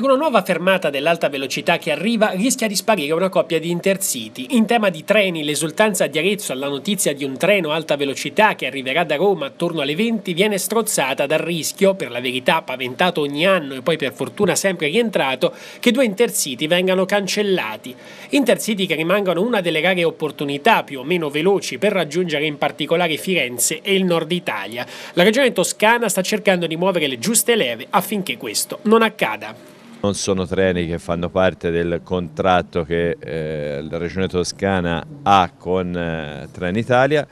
Per una nuova fermata dell'alta velocità che arriva rischia di sparire una coppia di intercity. In tema di treni, l'esultanza di Arezzo alla notizia di un treno alta velocità che arriverà da Roma attorno alle 20 viene strozzata dal rischio, per la verità paventato ogni anno e poi per fortuna sempre rientrato, che due intercity vengano cancellati. Intercity che rimangono una delle rare opportunità più o meno veloci per raggiungere in particolare Firenze e il nord Italia. La regione toscana sta cercando di muovere le giuste leve affinché questo non accada. Non sono treni che fanno parte del contratto che eh, la Regione Toscana ha con eh, Trenitalia,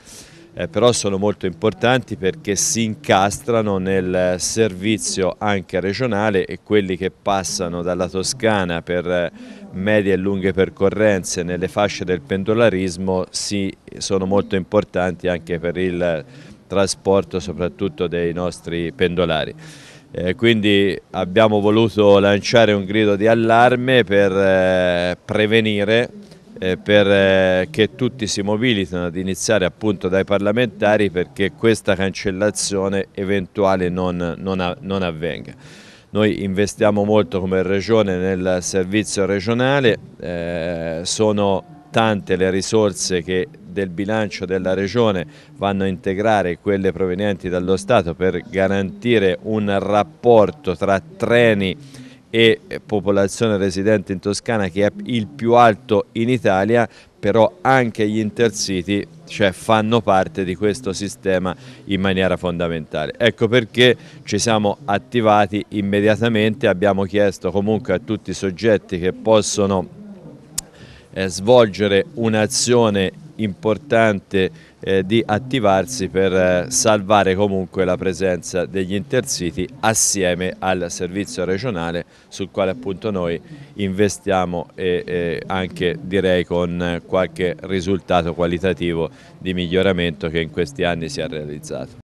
eh, però sono molto importanti perché si incastrano nel servizio anche regionale e quelli che passano dalla Toscana per eh, medie e lunghe percorrenze nelle fasce del pendolarismo sì, sono molto importanti anche per il trasporto soprattutto dei nostri pendolari. Eh, quindi abbiamo voluto lanciare un grido di allarme per eh, prevenire, eh, perché eh, tutti si mobilitino ad iniziare appunto dai parlamentari perché questa cancellazione eventuale non, non, non avvenga. Noi investiamo molto come regione nel servizio regionale, eh, sono tante le risorse che del bilancio della Regione vanno a integrare quelle provenienti dallo Stato per garantire un rapporto tra treni e popolazione residente in Toscana che è il più alto in Italia, però anche gli intercity cioè, fanno parte di questo sistema in maniera fondamentale. Ecco perché ci siamo attivati immediatamente, abbiamo chiesto comunque a tutti i soggetti che possono eh, svolgere un'azione importante eh, di attivarsi per eh, salvare comunque la presenza degli intercity assieme al servizio regionale sul quale appunto noi investiamo e, e anche direi con eh, qualche risultato qualitativo di miglioramento che in questi anni si è realizzato.